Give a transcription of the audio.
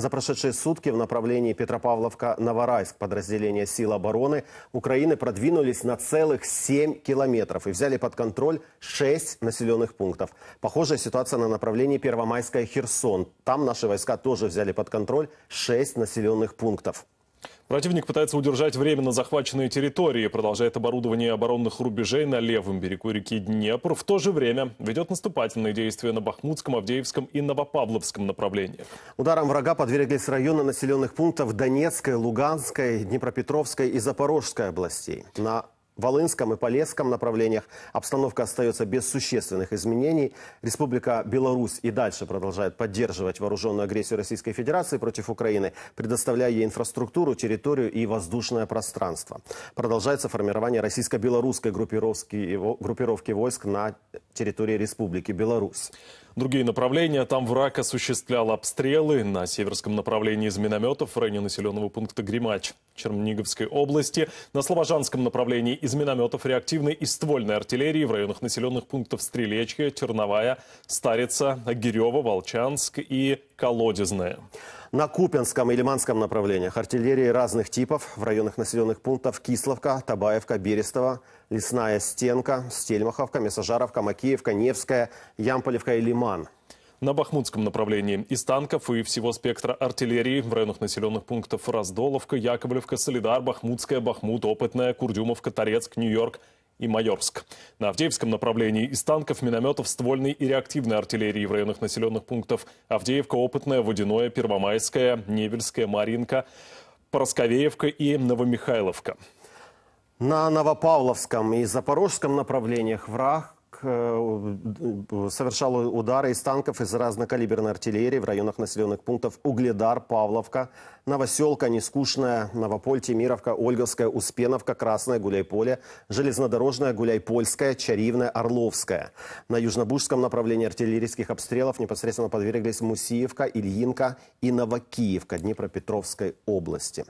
За прошедшие сутки в направлении Петропавловка-Новорайск подразделения сил обороны Украины продвинулись на целых 7 километров и взяли под контроль 6 населенных пунктов. Похожая ситуация на направлении Первомайская-Херсон. Там наши войска тоже взяли под контроль 6 населенных пунктов. Противник пытается удержать временно захваченные территории, продолжает оборудование оборонных рубежей на левом берегу реки Днепр. В то же время ведет наступательные действия на Бахмутском, Авдеевском и Новопавловском направлениях. Ударом врага подверглись районы населенных пунктов Донецкой, Луганской, Днепропетровской и Запорожской областей. На Волынском и Полесском направлениях обстановка остается без существенных изменений. Республика Беларусь и дальше продолжает поддерживать вооруженную агрессию Российской Федерации против Украины, предоставляя ей инфраструктуру, территорию и воздушное пространство. Продолжается формирование российско-белорусской группировки, группировки войск на территории Республики Беларусь. Другие направления. Там враг осуществлял обстрелы. На северском направлении из минометов в районе населенного пункта Гримач Черниговской области. На слобожанском направлении из минометов реактивной и ствольной артиллерии в районах населенных пунктов Стрелечья, Черновая, Старица, Гирева, Волчанск и Колодезная. На Купинском и Лиманском направлениях артиллерии разных типов в районах населенных пунктов Кисловка, Табаевка, Берестово, Лесная Стенка, Стельмаховка, Месожаровка, Макеевка, Невская, Ямполевка и Лиман. На Бахмутском направлении из танков и всего спектра артиллерии в районах населенных пунктов Раздоловка, Яковлевка, Солидар, Бахмутская, Бахмут, Опытная, Курдюмовка, Торецк, Нью-Йорк – и Майорск. На Авдеевском направлении из танков, минометов, ствольной и реактивной артиллерии в районах населенных пунктов Авдеевка, Опытная, Водяное, Первомайская, Невельская, Маринка, Поросковеевка и Новомихайловка. На Новопавловском и Запорожском направлениях враг враг э, э, э, совершал удары из танков и разнокалиберной артиллерии в районах населенных пунктов Угледар, Павловка, Новоселка, Нескучная, Новополь, Тимировка, Ольговская, Успеновка, Красное, Гуляйполе, Железнодорожная, Гуляйпольская, Чаривная, Орловская. На Южнобужском направлении артиллерийских обстрелов непосредственно подверглись Мусиевка, Ильинка и Новокиевка Днепропетровской области.